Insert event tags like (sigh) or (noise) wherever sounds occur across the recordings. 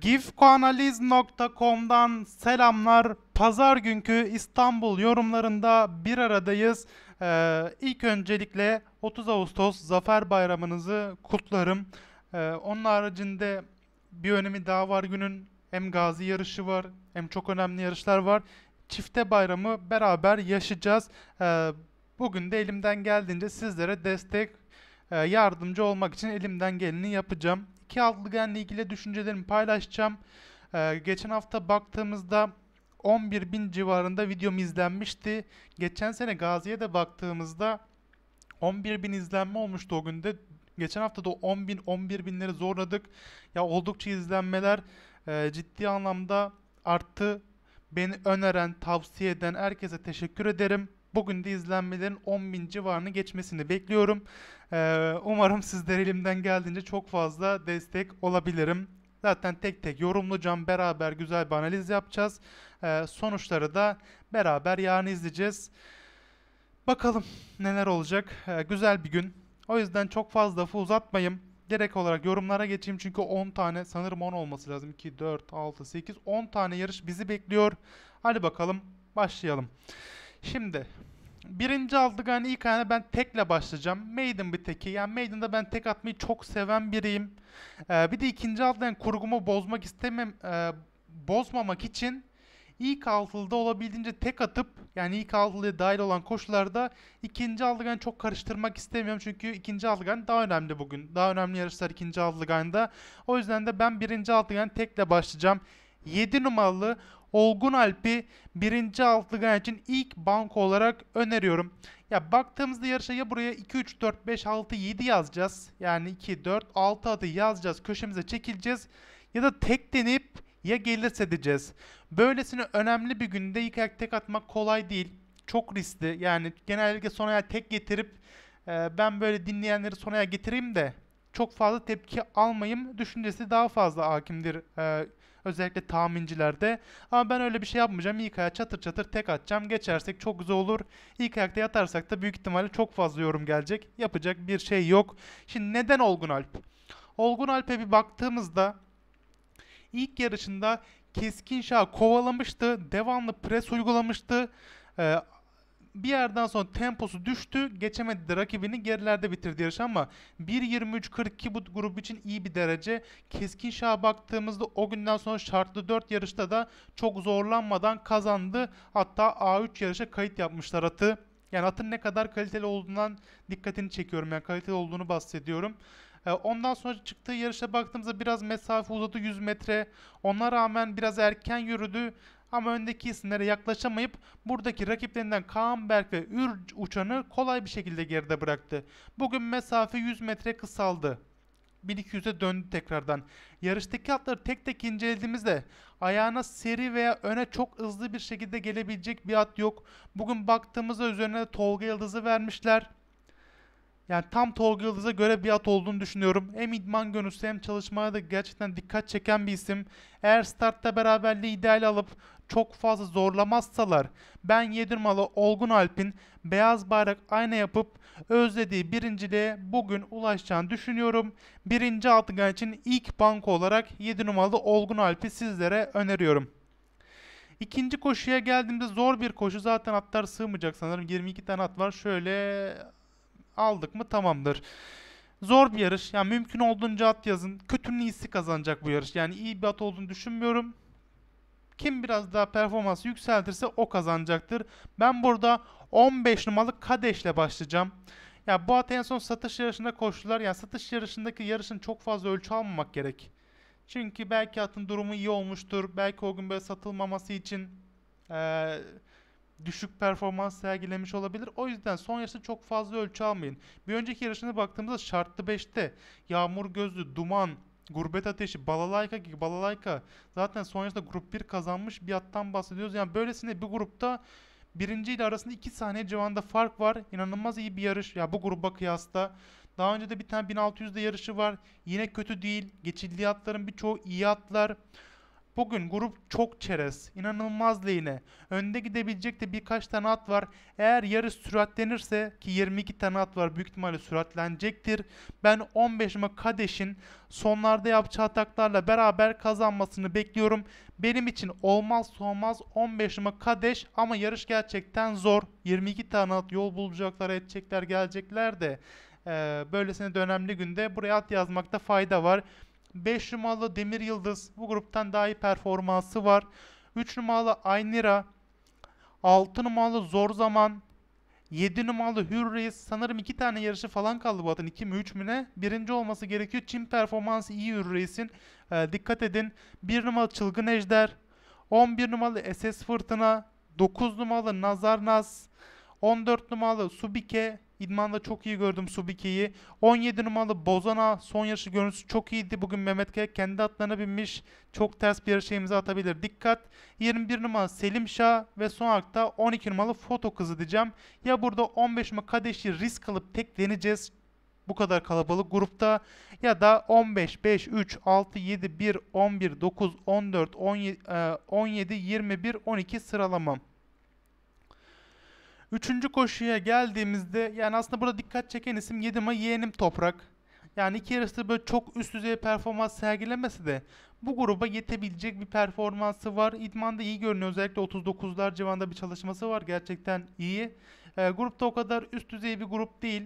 Gifkoanaliz.com'dan selamlar. Pazar günkü İstanbul yorumlarında bir aradayız. Ee, ilk öncelikle 30 Ağustos Zafer Bayramınızı kutlarım. Ee, onun haricinde bir önemi daha var günün. Hem gazi yarışı var hem çok önemli yarışlar var. Çifte bayramı beraber yaşayacağız. Ee, bugün de elimden geldiğince sizlere destek, e, yardımcı olmak için elimden geleni yapacağım iki altlı ilgili düşüncelerimi paylaşacağım. Ee, geçen hafta baktığımızda 11 bin civarında videom izlenmişti. Geçen sene Gazi'ye de baktığımızda 11 bin izlenme olmuştu o günde. Geçen hafta da 10 bin, 11 binleri zorladık. Ya oldukça izlenmeler e, ciddi anlamda arttı. Beni öneren, tavsiye eden herkese teşekkür ederim. Bugün de izlenmelerin 10.000 civarını geçmesini bekliyorum. Ee, umarım sizler elimden geldiğince çok fazla destek olabilirim. Zaten tek tek yorumlayacağım. Beraber güzel bir analiz yapacağız. Ee, sonuçları da beraber yarın izleyeceğiz. Bakalım neler olacak. Ee, güzel bir gün. O yüzden çok fazla lafı uzatmayayım. Gerek olarak yorumlara geçeyim çünkü 10 tane sanırım 10 olması lazım. 2, 4, 6, 8, 10 tane yarış bizi bekliyor. Hadi bakalım başlayalım. Şimdi birinci aldıgani ilk ayağına ben tekle başlayacağım. Maiden bir teki. Yani Maiden'da ben tek atmayı çok seven biriyim. Ee, bir de ikinci aldıgani kurgumu bozmak istemem, e, bozmamak için ilk altılıda olabildiğince tek atıp yani ilk altılıya dahil olan koşullarda ikinci aldıgan çok karıştırmak istemiyorum. Çünkü ikinci aldıgan daha önemli bugün. Daha önemli yarışlar ikinci aldığında. O yüzden de ben birinci aldıgan tekle başlayacağım. 7 numaralı Olgun Alp'i birinci altlıgan için ilk banko olarak öneriyorum. Ya baktığımızda yarışa ya buraya 2, 3, 4, 5, 6, 7 yazacağız. Yani 2, 4, 6 adı yazacağız. Köşemize çekileceğiz. Ya da tek denip ya gelirse edeceğiz. Böylesine önemli bir günde ilk ayak tek atmak kolay değil. Çok riskli. Yani genellikle sonraya tek getirip e, ben böyle dinleyenleri sonraya getireyim de çok fazla tepki almayayım düşüncesi daha fazla hakimdir e, Özellikle tahmincilerde. Ama ben öyle bir şey yapmayacağım. İlk aya çatır çatır tek atacağım. Geçersek çok güzel olur. İlk ayakta yatarsak da büyük ihtimalle çok fazla yorum gelecek. Yapacak bir şey yok. Şimdi neden Olgun Alp? Olgun Alp'e bir baktığımızda ilk yarışında Keskin Şah kovalamıştı. Devamlı pres uygulamıştı. Ee, bir yerden sonra temposu düştü. Geçemedi de rakibini gerilerde bitirdi yarış ama 1.23.42 bu grup için iyi bir derece. Keskin Şah'a baktığımızda o günden sonra şartlı 4 yarışta da çok zorlanmadan kazandı. Hatta A3 yarışa kayıt yapmışlar atı. Yani atın ne kadar kaliteli olduğundan dikkatini çekiyorum. Yani kaliteli olduğunu bahsediyorum. Ee, ondan sonra çıktığı yarışa baktığımızda biraz mesafe uzadı 100 metre. Ona rağmen biraz erken yürüdü ama öndeki isimlere yaklaşamayıp buradaki rakiplerinden Kaan Berk ve Ür uçanı kolay bir şekilde geride bıraktı. Bugün mesafe 100 metre kısaldı. 1200'e döndü tekrardan. Yarıştaki atları tek tek incelediğimizde ayağına seri veya öne çok hızlı bir şekilde gelebilecek bir at yok. Bugün baktığımızda üzerine Tolga Yıldız'ı vermişler. Yani tam Tolga Yıldız'a göre bir at olduğunu düşünüyorum. Hem idman gönüllüsü hem çalışmaya da gerçekten dikkat çeken bir isim. Eğer startta beraberliği ideal alıp çok fazla zorlamazsalar ben Yedirmalı Olgun Alp'in beyaz bayrak ayna yapıp özlediği birinciliğe bugün ulaşacağını düşünüyorum. Birinci altıgen için ilk banko olarak Yedirmalı Olgun Alp'i sizlere öneriyorum. İkinci koşuya geldiğimde zor bir koşu. Zaten atlar sığmayacak sanırım. 22 tane at var. Şöyle aldık mı tamamdır. Zor bir yarış. Yani mümkün olduğunca at yazın. Kötünün iyisi kazanacak bu yarış. Yani iyi bir at olduğunu düşünmüyorum. Kim biraz daha performansı yükseltirse o kazanacaktır. Ben burada 15 numaralı Kadeş'le başlayacağım. Ya bu at en son satış yarışında koştular. Ya satış yarışındaki yarışın çok fazla ölçü almamak gerek. Çünkü belki atın durumu iyi olmuştur. Belki o gün böyle satılmaması için ee, düşük performans sergilemiş olabilir. O yüzden son yarışı çok fazla ölçü almayın. Bir önceki yarışına baktığımızda şartlı 5'te Yağmur Gözlü, Duman, Gurbet Ateşi, Balalayka gibi Balalayka zaten sonrasında grup 1 kazanmış bir attan bahsediyoruz. Yani böylesine bir grupta birinci ile arasında 2 saniye civarında fark var. İnanılmaz iyi bir yarış. Ya bu gruba kıyasla daha önce de bir tane 1600'de yarışı var. Yine kötü değil. Geçildiği atların birçoğu iyi atlar. Bugün grup çok çerez, inanılmaz lehine. Önde gidebilecek de birkaç tane at var. Eğer yarış süratlenirse ki 22 tane at var büyük ihtimalle süratlenecektir. Ben 15 Kadeş'in sonlarda yapacağı ataklarla beraber kazanmasını bekliyorum. Benim için olmazsa olmaz 15 Kadeş ama yarış gerçekten zor. 22 tane at yol bulacaklar, edecekler, gelecekler de. Ee, böylesine de önemli günde buraya at yazmakta fayda var. 5 numaralı Demir Yıldız bu gruptan daha iyi performansı var. 3 numaralı Aynira, 6 numaralı Zor Zaman, 7 numaralı Hürriyet. sanırım 2 tane yarışı falan kaldı bu atın 2 mi 3 mü ne? Birinci olması gerekiyor. Çin performansı iyi Hürriz'in. E, ee, dikkat edin. 1 numaralı Çılgın Ejder, 11 numaralı SS Fırtına, 9 numaralı Nazar Naz, 14 numaralı Subike, İdman'da çok iyi gördüm Subiki'yi. 17 numaralı Bozana son yarışı görüntüsü çok iyiydi. Bugün Mehmet Kaya kendi atlarına binmiş. Çok ters bir yarışa imza atabilir. Dikkat. 21 numaralı Selim Şah ve son olarak da 12 numaralı Foto Kızı diyeceğim. Ya burada 15 numaralı Kadeş'i risk alıp tek deneyeceğiz bu kadar kalabalık grupta ya da 15 5 3 6 7 1 11 9 14 17 21 12 sıralamam. Üçüncü koşuya geldiğimizde yani aslında burada dikkat çeken isim Yedima Yeğenim Toprak. Yani iki yarışta böyle çok üst düzey performans sergilemesi de bu gruba yetebilecek bir performansı var. İdmanda iyi görünüyor. Özellikle 39'lar civarında bir çalışması var. Gerçekten iyi. E, ee, grupta o kadar üst düzey bir grup değil.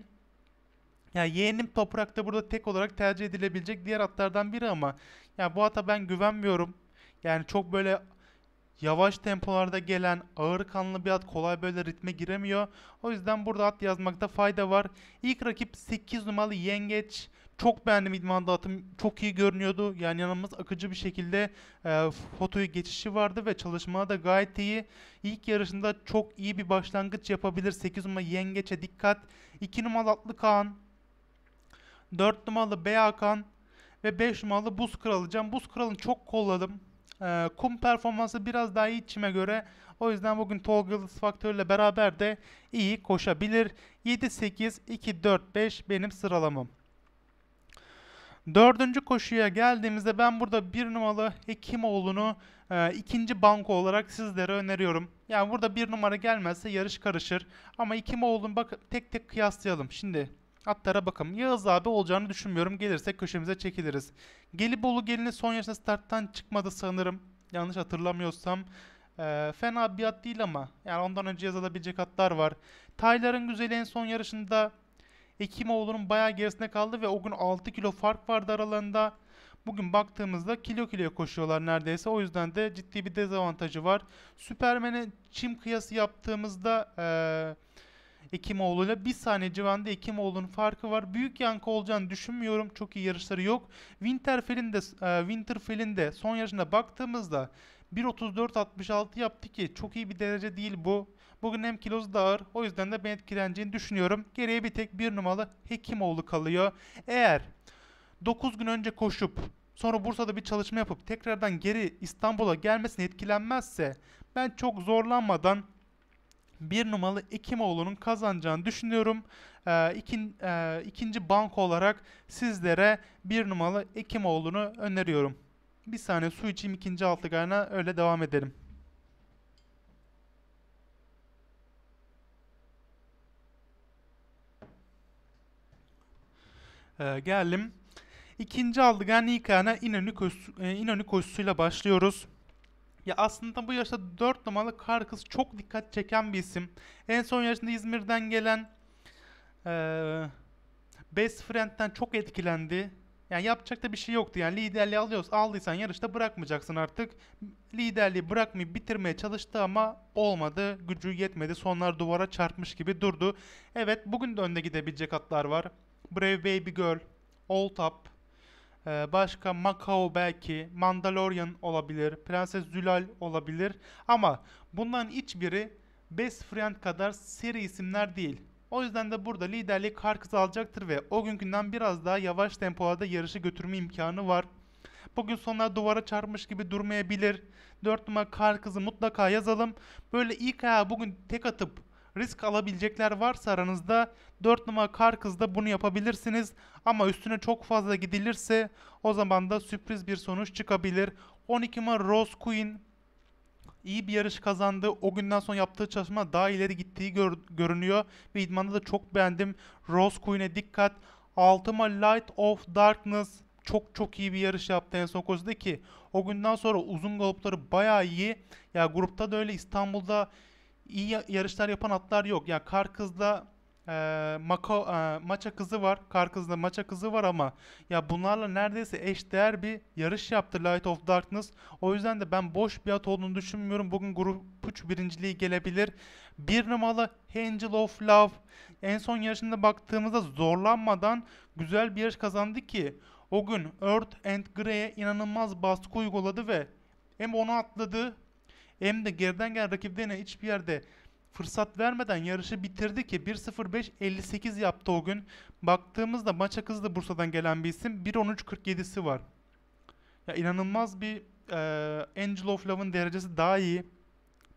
Yani yeğenim Toprak da burada tek olarak tercih edilebilecek diğer atlardan biri ama yani bu ata ben güvenmiyorum. Yani çok böyle Yavaş tempolarda gelen ağır kanlı bir at kolay böyle ritme giremiyor. O yüzden burada at yazmakta fayda var. İlk rakip 8 numaralı Yengeç. Çok beğendim idmanda atım. Çok iyi görünüyordu. Yani yanımız akıcı bir şekilde e, fotoyu geçişi vardı ve çalışmaya da gayet iyi. İlk yarışında çok iyi bir başlangıç yapabilir. 8 numaralı Yengeç'e dikkat. 2 numaralı Atlı Kan, 4 numaralı Bey Hakan. Ve 5 numaralı Buz Kralı. Can Buz Kralı'nı çok kolladım e, kum performansı biraz daha iyi çime göre. O yüzden bugün Tolga Yıldız faktörüyle beraber de iyi koşabilir. 7, 8, 2, 4, 5 benim sıralamam. Dördüncü koşuya geldiğimizde ben burada bir numaralı Hekimoğlu'nu e, ikinci banko olarak sizlere öneriyorum. Yani burada bir numara gelmezse yarış karışır. Ama Hekimoğlu'nu bak tek tek kıyaslayalım. Şimdi Atlara bakalım. Yağız abi olacağını düşünmüyorum. Gelirse köşemize çekiliriz. Gelibolu gelini son yaşında starttan çıkmadı sanırım. Yanlış hatırlamıyorsam. E, fena bir at değil ama. Yani ondan önce yazılabilecek atlar var. Taylar'ın güzeli en son yarışında Ekimoğlu'nun bayağı gerisinde kaldı ve o gün 6 kilo fark vardı aralarında. Bugün baktığımızda kilo kilo koşuyorlar neredeyse. O yüzden de ciddi bir dezavantajı var. Süpermen'e çim kıyası yaptığımızda ee, ile Bir saniye civarında Hekimoğlu'nun farkı var. Büyük yankı olacağını düşünmüyorum. Çok iyi yarışları yok. Winterfell'in de, e, Winterfell'in de son yarışına baktığımızda 1.34.66 yaptı ki çok iyi bir derece değil bu. Bugün hem kilosu da ağır o yüzden de ben etkileneceğini düşünüyorum. Geriye bir tek bir numaralı Hekimoğlu kalıyor. Eğer 9 gün önce koşup sonra Bursa'da bir çalışma yapıp tekrardan geri İstanbul'a gelmesine etkilenmezse ben çok zorlanmadan bir numaralı Ekimoğlu'nun kazanacağını düşünüyorum. E, ikin, e, ikinci banko olarak sizlere bir numaralı Ekimoğlu'nu öneriyorum. Bir saniye su içeyim ikinci altıgayına öyle devam edelim. Ee, geldim. İkinci aldıgan Nikana İnönü, koşusu, e, İnönü koşusuyla başlıyoruz. Ya aslında bu yaşta 4 numaralı kar kız çok dikkat çeken bir isim. En son yarışında İzmir'den gelen ee, Best Friend'den çok etkilendi. Yani yapacak da bir şey yoktu. Yani liderliği alıyoruz. Aldıysan yarışta bırakmayacaksın artık. Liderliği bırakmayıp bitirmeye çalıştı ama olmadı. Gücü yetmedi. Sonlar duvara çarpmış gibi durdu. Evet bugün de önde gidebilecek atlar var. Brave Baby Girl, Old Up, ee, başka Macau belki, Mandalorian olabilir, Prenses Zülal olabilir. Ama bunların hiçbiri Best Friend kadar seri isimler değil. O yüzden de burada liderlik Harkız alacaktır ve o günkünden biraz daha yavaş tempolarda yarışı götürme imkanı var. Bugün sonlar duvara çarpmış gibi durmayabilir. 4 numara kızı mutlaka yazalım. Böyle ilk ayağı bugün tek atıp risk alabilecekler varsa aranızda 4 numara kar kızda bunu yapabilirsiniz. Ama üstüne çok fazla gidilirse o zaman da sürpriz bir sonuç çıkabilir. 12 numara Rose Queen iyi bir yarış kazandı. O günden sonra yaptığı çalışma daha ileri gittiği gör görünüyor. Ve idmanda da çok beğendim. Rose Queen'e dikkat. 6 numara Light of Darkness çok çok iyi bir yarış yaptı en son koşuda ki o günden sonra uzun galopları bayağı iyi. Ya grupta da öyle İstanbul'da iyi yarışlar yapan atlar yok. Yani Karkız'da e, Mako, e, Maça kızı var. Karkız'da Maça kızı var ama ya bunlarla neredeyse eşdeğer bir yarış yaptı Light of Darkness. O yüzden de ben boş bir at olduğunu düşünmüyorum. Bugün grup 3 birinciliği gelebilir. Bir numaralı Angel of Love en son yarışında baktığımızda zorlanmadan güzel bir yarış kazandı ki o gün Earth and Grey'e inanılmaz baskı uyguladı ve hem onu atladı hem de geriden gelen rakiplerine hiçbir yerde fırsat vermeden yarışı bitirdi ki 1.05.58 yaptı o gün. Baktığımızda maça kızdı Bursa'dan gelen bir isim. 1.13.47'si var. Ya inanılmaz bir e, Angel of Love'ın derecesi daha iyi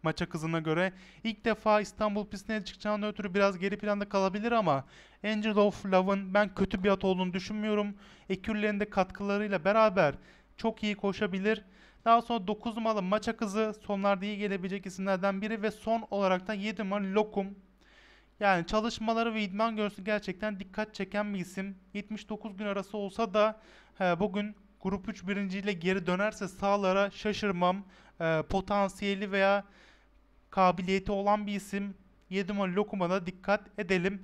maça kızına göre. İlk defa İstanbul pistine çıkacağını ötürü biraz geri planda kalabilir ama Angel of Love'ın ben kötü bir at olduğunu düşünmüyorum. Ekürlerinde katkılarıyla beraber çok iyi koşabilir. Daha sonra 9 numaralı Maça Kızı sonlarda iyi gelebilecek isimlerden biri ve son olarak da 7 numaralı Lokum. Yani çalışmaları ve idman görüntüsü gerçekten dikkat çeken bir isim. 79 gün arası olsa da e, bugün grup 3 birinciyle geri dönerse sağlara şaşırmam. E, potansiyeli veya kabiliyeti olan bir isim. 7 numaralı Lokum'a da dikkat edelim.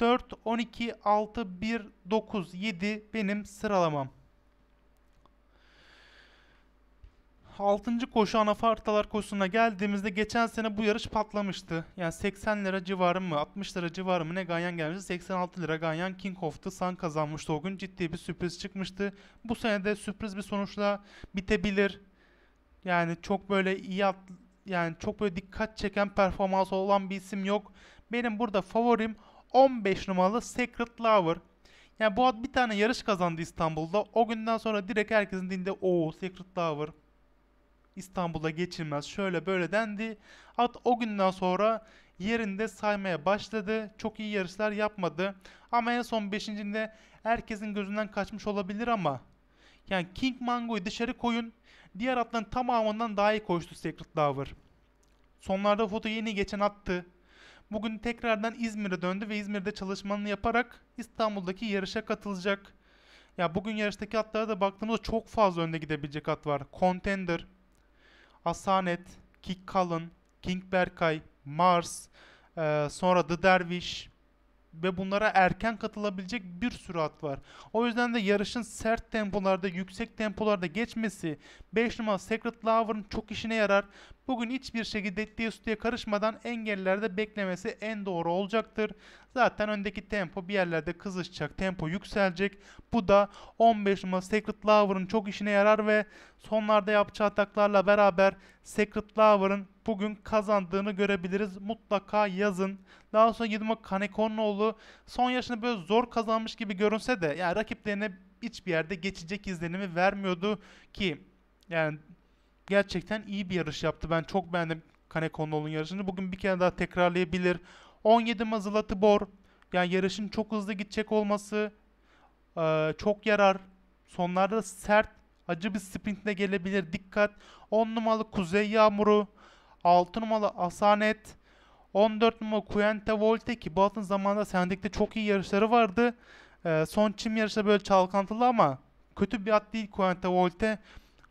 4, 12, 6, 1, 9, 7 benim sıralamam. 6. koşu Anafartalar koşusuna geldiğimizde geçen sene bu yarış patlamıştı. Yani 80 lira civarı mı 60 lira civarı mı ne Ganyan gelmişti 86 lira Ganyan Kinghoff'tu San kazanmıştı o gün ciddi bir sürpriz çıkmıştı. Bu sene de sürpriz bir sonuçla bitebilir. Yani çok böyle iyi at, yani çok böyle dikkat çeken performans olan bir isim yok. Benim burada favorim 15 numaralı Secret Lover. Yani bu ad bir tane yarış kazandı İstanbul'da. O günden sonra direkt herkesin dilinde o Secret Lover İstanbul'a geçilmez şöyle böyle dendi. At o günden sonra yerinde saymaya başladı. Çok iyi yarışlar yapmadı. Ama en son 5.'inde herkesin gözünden kaçmış olabilir ama yani King Mango'yu dışarı koyun. Diğer atların tamamından daha iyi koştu Secret Lover. Sonlarda foto yeni geçen attı. Bugün tekrardan İzmir'e döndü ve İzmir'de çalışmanını yaparak İstanbul'daki yarışa katılacak. Ya bugün yarıştaki atlara da baktığımızda çok fazla önde gidebilecek at var. Contender, Asanet, Kick Kalın, King Berkay, Mars, e, sonra The Dervish, ve bunlara erken katılabilecek bir sürü at var. O yüzden de yarışın sert tempolarda, yüksek tempolarda geçmesi 5 numara Secret Lover'ın çok işine yarar. Bugün hiçbir şekilde etliye sütüye karışmadan engellerde beklemesi en doğru olacaktır. Zaten öndeki tempo bir yerlerde kızışacak, tempo yükselecek. Bu da 15 numara Secret Lover'ın çok işine yarar ve sonlarda yapacağı ataklarla beraber Secret Lover'ın bugün kazandığını görebiliriz. Mutlaka yazın. Daha sonra Yılma Kanekonoğlu son yaşını böyle zor kazanmış gibi görünse de yani rakiplerine hiçbir yerde geçecek izlenimi vermiyordu ki yani gerçekten iyi bir yarış yaptı. Ben çok beğendim Kanekonoğlu'nun yarışını. Bugün bir kere daha tekrarlayabilir. 17 Mazıla Bor Yani yarışın çok hızlı gidecek olması ee, çok yarar. Sonlarda sert acı bir sprintle gelebilir. Dikkat. 10 numaralı Kuzey Yağmuru. 6 numaralı Asanet, 14 numaralı Quente Volte ki bu altın zamanında Sendik'te çok iyi yarışları vardı. E, son çim yarışı böyle çalkantılı ama kötü bir at değil Quente Volte.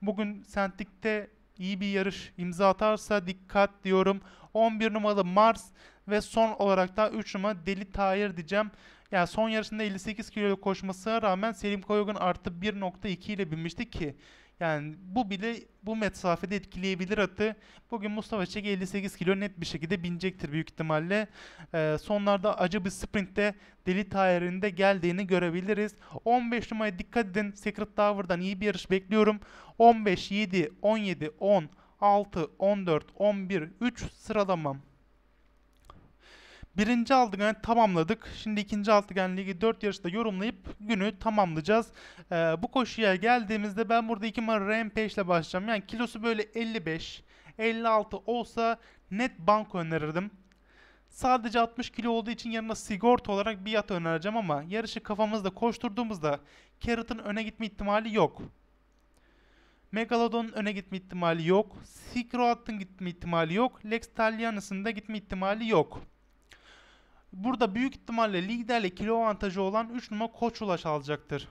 Bugün Sendik'te iyi bir yarış imza atarsa dikkat diyorum. 11 numaralı Mars ve son olarak da 3 numaralı Deli Tahir diyeceğim. Yani son yarışında 58 kiloluk koşmasına rağmen Selim Koyog'un artı 1.2 ile binmişti ki yani bu bile bu mesafede etkileyebilir atı. Bugün Mustafa Çeki 58 kilo net bir şekilde binecektir büyük ihtimalle. Ee, sonlarda acı bir sprintte deli tayarinde geldiğini görebiliriz. 15 numaraya dikkat edin. Secret Tower'dan iyi bir yarış bekliyorum. 15, 7, 17, 10, 6, 14, 11, 3 sıralamam Birinci altıgen tamamladık. Şimdi ikinci altıgen ligi 4 yarışta yorumlayıp günü tamamlayacağız. Ee, bu koşuya geldiğimizde ben burada 2 numara Rampage ile başlayacağım. Yani kilosu böyle 55, 56 olsa net banko önerirdim. Sadece 60 kilo olduğu için yanına sigorta olarak bir yat önereceğim ama yarışı kafamızda koşturduğumuzda Carrot'ın öne gitme ihtimali yok. Megalodon'un öne gitme ihtimali yok. Sikroat'ın gitme ihtimali yok. Lex Tallianus'un da gitme ihtimali yok. Burada büyük ihtimalle liderle kilo avantajı olan 3 numara Koç Ulaş alacaktır.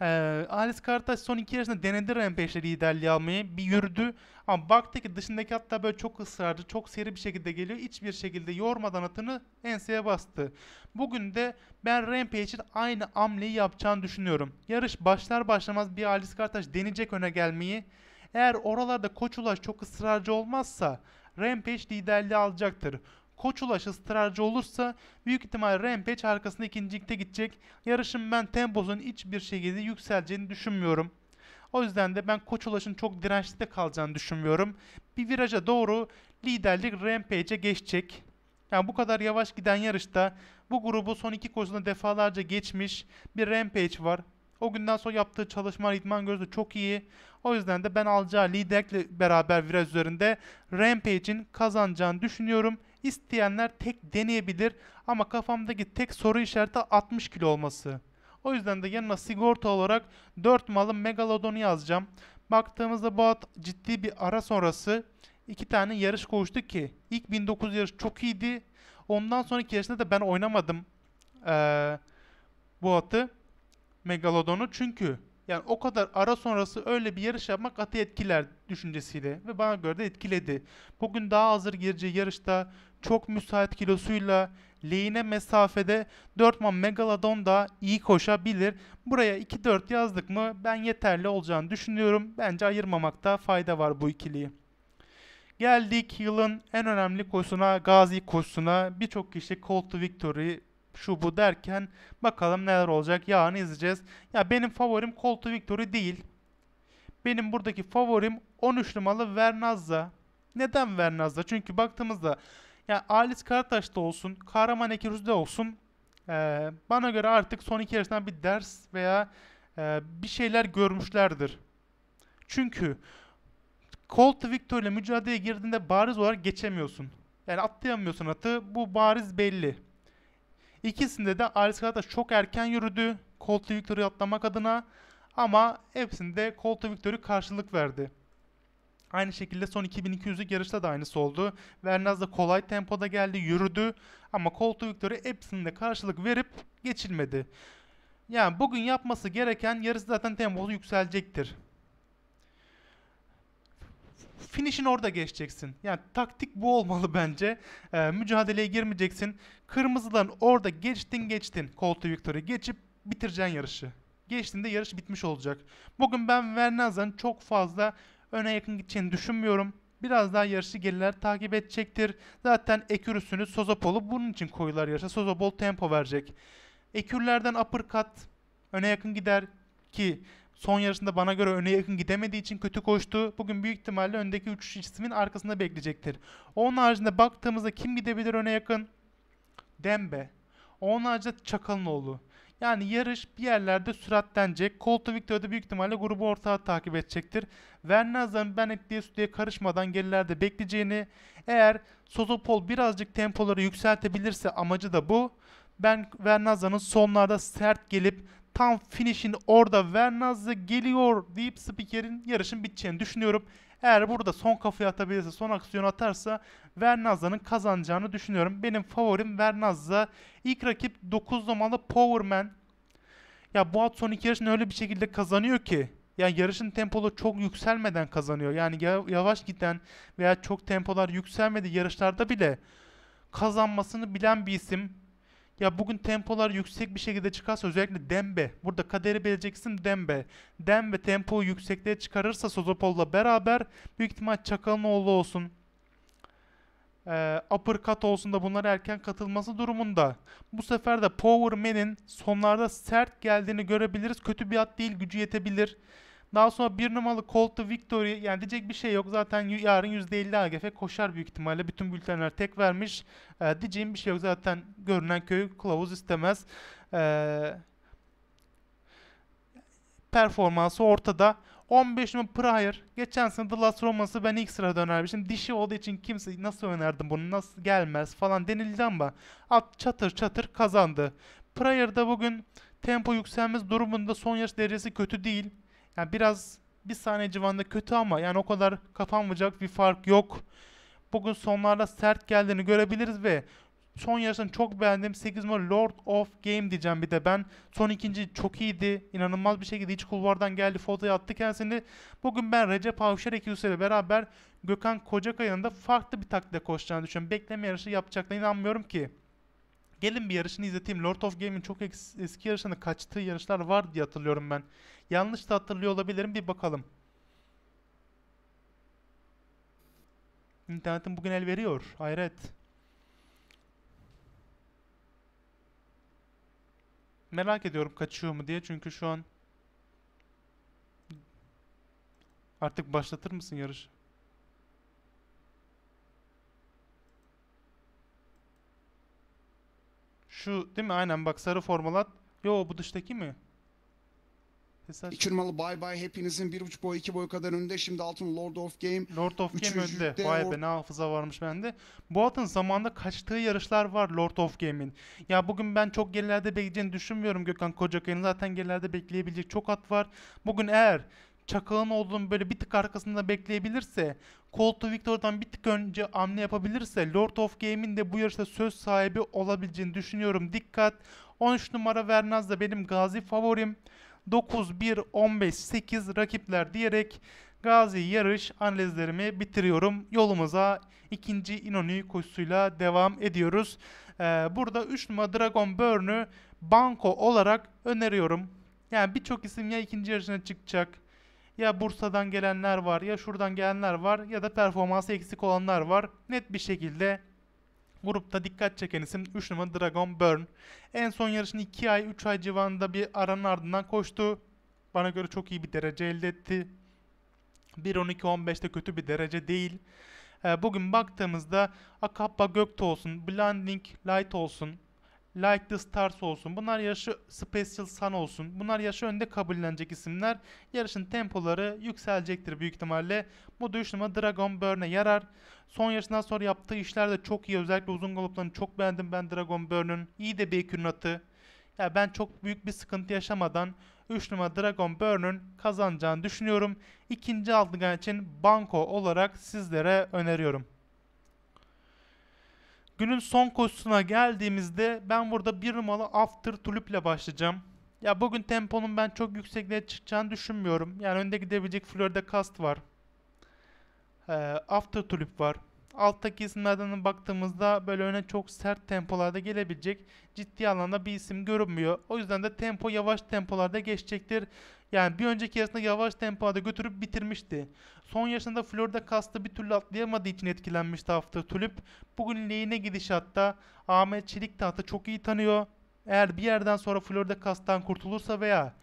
Ee, Alex Karataş son iki yarışında denedi Rampage'de liderliği almayı. Bir yürüdü ama baktı ki dışındaki hatta böyle çok ısrarcı, çok seri bir şekilde geliyor. Hiçbir şekilde yormadan atını enseye bastı. Bugün de ben Rampage için aynı hamleyi yapacağını düşünüyorum. Yarış başlar başlamaz bir Alex Karataş deneyecek öne gelmeyi. Eğer oralarda Koç Ulaş çok ısrarcı olmazsa Rampage liderliği alacaktır. Koç Koçulaş ısrarcı olursa büyük ihtimal Rampage arkasında ikincilikte gidecek. Yarışın ben temposunun hiçbir şekilde yükseleceğini düşünmüyorum. O yüzden de ben Koç Koçulaş'ın çok dirençli de kalacağını düşünmüyorum. Bir viraja doğru liderlik Rampage'e geçecek. Yani bu kadar yavaş giden yarışta bu grubu son iki koşusunda defalarca geçmiş bir Rampage var. O günden sonra yaptığı çalışma idman gözü çok iyi. O yüzden de ben alacağı liderlikle beraber viraj üzerinde Rampage'in kazanacağını düşünüyorum. İsteyenler tek deneyebilir ama kafamdaki tek soru işareti 60 kilo olması. O yüzden de yanına sigorta olarak 4 malın megalodonu yazacağım. Baktığımızda bu at ciddi bir ara sonrası iki tane yarış koştu ki ilk 1900 yarış çok iyiydi. Ondan sonraki yarışta da ben oynamadım ee, bu atı Megalodon'u çünkü yani o kadar ara sonrası öyle bir yarış yapmak atı etkiler düşüncesiyle ve bana göre de etkiledi. Bugün daha hazır gireceği yarışta çok müsait kilosuyla lehine mesafede dörtman Megalodon da iyi koşabilir. Buraya 2-4 yazdık mı ben yeterli olacağını düşünüyorum. Bence ayırmamakta fayda var bu ikiliyi. Geldik yılın en önemli koşusuna, Gazi koşusuna. Birçok kişi Colt Victory şu bu derken bakalım neler olacak yarın izleyeceğiz. Ya benim favorim Colton Victory değil. Benim buradaki favorim 13 numaralı Vernazza. Neden Vernazza? Çünkü baktığımızda ya Alice Karataş da olsun, Kahraman Ekirüz de olsun. Ee, bana göre artık son iki yarıştan bir ders veya e, bir şeyler görmüşlerdir. Çünkü Colt Victor ile mücadeleye girdiğinde bariz olarak geçemiyorsun. Yani atlayamıyorsun atı. Bu bariz belli. İkisinde de Aris çok erken yürüdü Colt Victory'yi atlamak adına ama hepsinde Colt Victory karşılık verdi. Aynı şekilde son 2200'lük yarışta da aynısı oldu. Vernaz da kolay tempoda geldi, yürüdü ama Colt Victory hepsinde karşılık verip geçilmedi. Yani bugün yapması gereken yarısı zaten temposu yükselecektir finish'in orada geçeceksin. Yani taktik bu olmalı (laughs) bence. Ee, mücadeleye girmeyeceksin. Kırmızıların orada geçtin geçtin. Call to Victory geçip bitireceksin yarışı. Geçtiğinde yarış bitmiş olacak. Bugün ben Vernaz'ın çok fazla öne yakın gideceğini düşünmüyorum. Biraz daha yarışı geriler takip edecektir. Zaten Ekürüs'ünü Sozopol'u bunun için koyular yarışa. Sozopol tempo verecek. Ekürlerden uppercut öne yakın gider ki Son yarışında bana göre öne yakın gidemediği için kötü koştu. Bugün büyük ihtimalle öndeki 3 ismin arkasında bekleyecektir. Onun haricinde baktığımızda kim gidebilir öne yakın? Dembe. Onun haricinde Çakalinoğlu. Yani yarış bir yerlerde süratlenecek. Colton Victor büyük ihtimalle grubu ortağı takip edecektir. Vernaz'ın ben etliye sütliye karışmadan gerilerde bekleyeceğini eğer Sozopol birazcık tempoları yükseltebilirse amacı da bu. Ben Vernaza'nın sonlarda sert gelip tam finish'in orada Vernaz'ı geliyor deyip spikerin yarışın biteceğini düşünüyorum. Eğer burada son kafayı atabilirse, son aksiyon atarsa Vernazza'nın kazanacağını düşünüyorum. Benim favorim Vernazza. İlk rakip 9 numaralı Powerman. Ya bu at son iki yarışını öyle bir şekilde kazanıyor ki. Yani yarışın tempolu çok yükselmeden kazanıyor. Yani yavaş giden veya çok tempolar yükselmedi yarışlarda bile kazanmasını bilen bir isim. Ya bugün tempolar yüksek bir şekilde çıkarsa özellikle Dembe. Burada kaderi bilecek isim Dembe. Dembe tempoyu yüksekliğe çıkarırsa Sozopol'la beraber büyük ihtimal Çakalanoğlu olsun. E, uppercut olsun da bunlara erken katılması durumunda. Bu sefer de Power Man'in sonlarda sert geldiğini görebiliriz. Kötü bir at değil gücü yetebilir. Daha sonra bir numaralı Colt to Victory yani diyecek bir şey yok. Zaten yarın %50 AGF koşar büyük ihtimalle. Bütün bültenler tek vermiş. Ee, diyeceğim bir şey yok. Zaten görünen köyü kılavuz istemez. Ee, performansı ortada. 15 numara Pryor. Geçen sene The Last Romance'ı ben ilk sırada önermiştim. Dişi olduğu için kimse nasıl önerdim bunu nasıl gelmez falan denildi ama at çatır çatır kazandı. Pryor'da bugün tempo yükselmesi durumunda son yarış derecesi kötü değil. Yani biraz bir saniye civarında kötü ama yani o kadar kapanmayacak bir fark yok. Bugün sonlarda sert geldiğini görebiliriz ve son yarışını çok beğendim. 8 numara Lord of Game diyeceğim bir de ben. Son ikinci çok iyiydi. İnanılmaz bir şekilde iç kulvardan geldi. Fotoya attı kendisini. Bugün ben Recep Avşar Ekiyus'a ile beraber Gökhan Kocakaya'nın da farklı bir taktiğe koşacağını düşünüyorum. Bekleme yarışı yapacaklarına inanmıyorum ki. Gelin bir yarışını izleteyim. Lord of Game'in çok eski yarışını kaçtığı yarışlar var diye hatırlıyorum ben. Yanlış da hatırlıyor olabilirim. Bir bakalım. İnternetim bugün el veriyor. Hayret. Merak ediyorum kaçıyor mu diye. Çünkü şu an... Artık başlatır mısın yarışı? Şu değil mi? Aynen bak sarı formalat. Yo bu dıştaki mi? Tesadüf. İçirmalı Bye Bye hepinizin bir buçuk boy iki boy kadar önünde. Şimdi altın Lord of Game. Lord of Game önünde Vay be ne hafıza varmış bende. Bu altın zamanında kaçtığı yarışlar var Lord of Game'in. Ya bugün ben çok gerilerde bekleyeceğini düşünmüyorum Gökhan Kocakay'ın. Zaten gerilerde bekleyebilecek çok at var. Bugün eğer Çakal'ın olduğunu böyle bir tık arkasında bekleyebilirse, Cold to Victor'dan bir tık önce hamle yapabilirse Lord of Game'in de bu yarışta söz sahibi olabileceğini düşünüyorum. Dikkat! 13 numara Vernaz da benim gazi favorim. 9, 1, 15, 8 rakipler diyerek gazi yarış analizlerimi bitiriyorum. Yolumuza ikinci İnönü koşusuyla devam ediyoruz. Ee, burada 3 numara Dragon Burn'ü banko olarak öneriyorum. Yani birçok isim ya ikinci yarışına çıkacak ya Bursa'dan gelenler var ya şuradan gelenler var ya da performansı eksik olanlar var. Net bir şekilde grupta dikkat çeken isim 3 numara Dragon Burn. En son yarışını 2 ay 3 ay civarında bir aranın ardından koştu. Bana göre çok iyi bir derece elde etti. 1.12-15'te kötü bir derece değil. Ee, bugün baktığımızda Akappa Gökte olsun, Blinding Light olsun, Like the Stars olsun. Bunlar yarışı Special Sun olsun. Bunlar yarışı önde kabullenecek isimler. Yarışın tempoları yükselecektir büyük ihtimalle. Bu dövüş numara Dragon Burn'e yarar. Son yarışından sonra yaptığı işler de çok iyi. Özellikle uzun galoplarını çok beğendim ben Dragon Burn'un. İyi de bir atı. Ya ben çok büyük bir sıkıntı yaşamadan 3 numara Dragon Burn'un kazanacağını düşünüyorum. İkinci altlıgan için banko olarak sizlere öneriyorum. Günün son koşusuna geldiğimizde ben burada bir numaralı After Tulip başlayacağım. Ya bugün temponun ben çok yüksekliğe çıkacağını düşünmüyorum. Yani önde gidebilecek Florida Cast var. Ee, After Tulip var. Alttaki isimlerden baktığımızda böyle öne çok sert tempolarda gelebilecek ciddi anlamda bir isim görünmüyor. O yüzden de tempo yavaş tempolarda geçecektir. Yani bir önceki yarısında yavaş tempoda götürüp bitirmişti. Son yaşında Florida Kast'ı bir türlü atlayamadığı için etkilenmişti hafta Tulip. Bugün lehine gidişatta Ahmet Çelik tahtı çok iyi tanıyor. Eğer bir yerden sonra Florida Kast'tan kurtulursa veya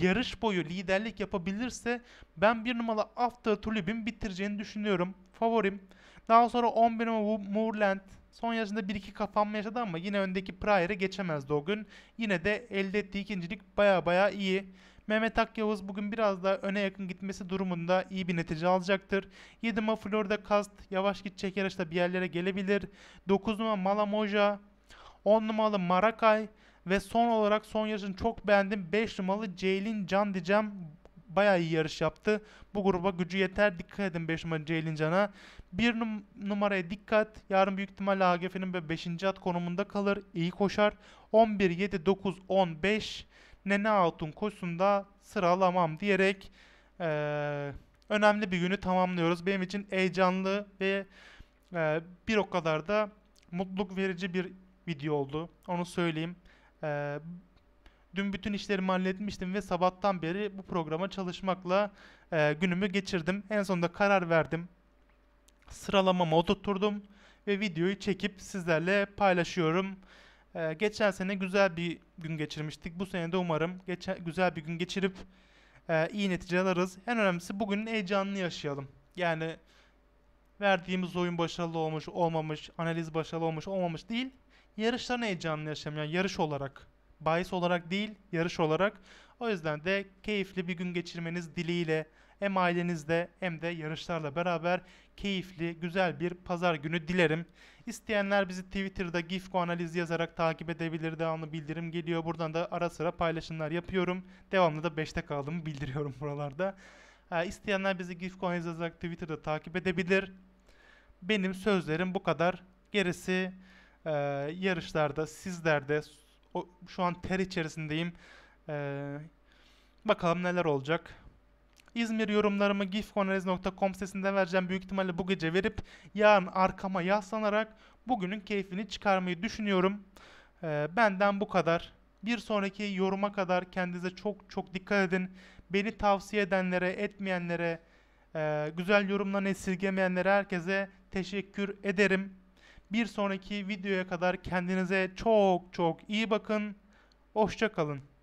yarış boyu liderlik yapabilirse ben bir numaralı After Tulip'in bitireceğini düşünüyorum. Favorim. Daha sonra 10 bölümü Moorland son yarışında 1-2 kapanma yaşadı ama yine öndeki Pryor'ı geçemezdi o gün. Yine de elde ettiği ikincilik baya baya iyi. Mehmet Akyavuz bugün biraz daha öne yakın gitmesi durumunda iyi bir netice alacaktır. 7 numara Florida Cast yavaş gidecek yarışta bir yerlere gelebilir. 9 numara Malamoja, 10 numaralı Marakay ve son olarak son yarışını çok beğendim. 5 numaralı Ceylin Can diyeceğim bayağı iyi yarış yaptı. Bu gruba gücü yeter. Dikkat edin 5 numara Jalen Can'a. 1 num numaraya dikkat. Yarın büyük ihtimalle AGF'nin 5. at konumunda kalır. İyi koşar. 11, 7, 9, 10, 5. Nene Altun koşusunda sıralamam diyerek ee, önemli bir günü tamamlıyoruz. Benim için heyecanlı ve e, bir o kadar da mutluluk verici bir video oldu. Onu söyleyeyim. Ee, Dün bütün işlerimi halletmiştim ve sabahtan beri bu programa çalışmakla e, günümü geçirdim. En sonunda karar verdim. Sıralamamı oturtturdum ve videoyu çekip sizlerle paylaşıyorum. E, geçen sene güzel bir gün geçirmiştik. Bu sene de umarım geçen, güzel bir gün geçirip e, iyi neticeler alırız. En önemlisi bugünün heyecanını yaşayalım. Yani verdiğimiz oyun başarılı olmuş, olmamış, analiz başarılı olmuş, olmamış değil. Yarışların heyecanını yaşayalım. Yani yarış olarak bahis olarak değil, yarış olarak. O yüzden de keyifli bir gün geçirmeniz dileğiyle hem ailenizde, hem de yarışlarla beraber keyifli, güzel bir pazar günü dilerim. İsteyenler bizi Twitter'da Gifko analizi yazarak takip edebilir. Devamlı bildirim geliyor. Buradan da ara sıra paylaşımlar yapıyorum. Devamlı da 5'te kaldığımı bildiriyorum buralarda. İsteyenler bizi Gifko analizi yazarak Twitter'da takip edebilir. Benim sözlerim bu kadar. Gerisi e, yarışlarda, sizlerde, o, şu an ter içerisindeyim. Ee, bakalım neler olacak. İzmir yorumlarımı gifkoneriz.com sitesinde vereceğim. Büyük ihtimalle bu gece verip yarın arkama yaslanarak bugünün keyfini çıkarmayı düşünüyorum. Ee, benden bu kadar. Bir sonraki yoruma kadar kendinize çok çok dikkat edin. Beni tavsiye edenlere, etmeyenlere, e, güzel yorumlarını esirgemeyenlere herkese teşekkür ederim. Bir sonraki videoya kadar kendinize çok çok iyi bakın. Hoşçakalın.